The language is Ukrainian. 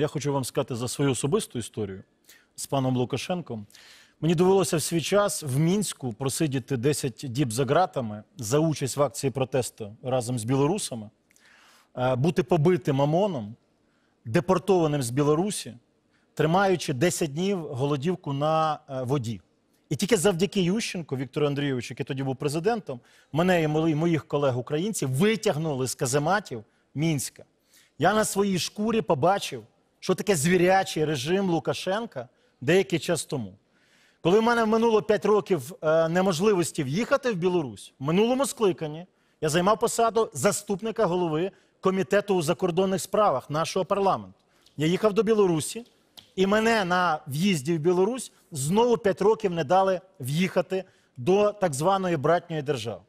Я хочу вам сказати за свою особисту історію з паном Лукашенком. Мені довелося в свій час в мінську просидіти 10 діб за ґратами за участь в акції протесту разом з білорусами, е, бути побитим ОМОНом, депортованим з Білорусі, тримаючи 10 днів голодівку на е, воді. І тільки завдяки Ющенку, Віктору Андрійовичу, який тоді був президентом, мене і моїх колег-українців витягнули з казематів мінська. Я на своїй шкурі побачив що таке звірячий режим Лукашенка деякий час тому. Коли в мене минуло 5 років е, неможливості в'їхати в Білорусь, в минулому скликанні я займав посаду заступника голови комітету у закордонних справах нашого парламенту. Я їхав до Білорусі, і мене на в'їзді в Білорусь знову 5 років не дали в'їхати до так званої братньої держави.